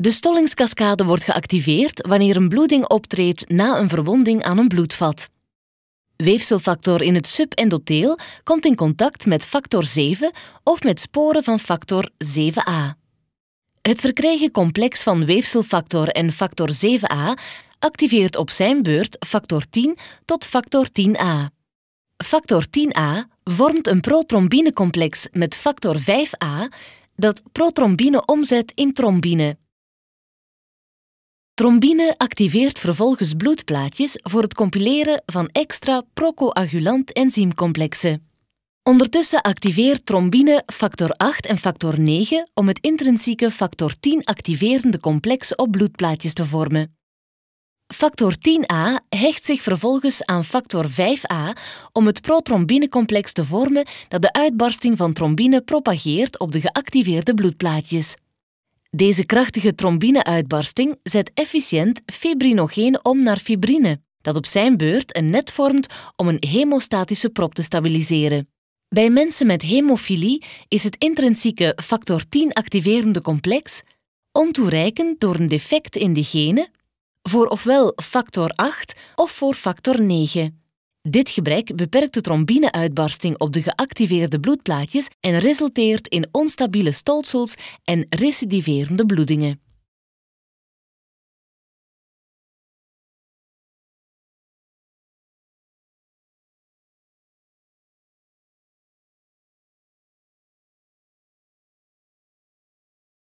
De stollingscascade wordt geactiveerd wanneer een bloeding optreedt na een verwonding aan een bloedvat. Weefselfactor in het subendotheel komt in contact met factor 7 of met sporen van factor 7a. Het verkregen complex van weefselfactor en factor 7a activeert op zijn beurt factor 10 tot factor 10a. Factor 10a vormt een protrombinecomplex met factor 5a dat protrombine omzet in trombine. Trombine activeert vervolgens bloedplaatjes voor het compileren van extra procoagulant enzymcomplexen. Ondertussen activeert trombine factor 8 en factor 9 om het intrinsieke factor 10 activerende complex op bloedplaatjes te vormen. Factor 10a hecht zich vervolgens aan factor 5a om het protrombinecomplex te vormen dat de uitbarsting van trombine propageert op de geactiveerde bloedplaatjes. Deze krachtige trombineuitbarsting zet efficiënt fibrinogeen om naar fibrine, dat op zijn beurt een net vormt om een hemostatische prop te stabiliseren. Bij mensen met hemofilie is het intrinsieke factor 10 activerende complex ontoereikend door een defect in de genen voor ofwel factor 8 of voor factor 9. Dit gebrek beperkt de trombineuitbarsting op de geactiveerde bloedplaatjes en resulteert in onstabiele stolsels en recidiverende bloedingen.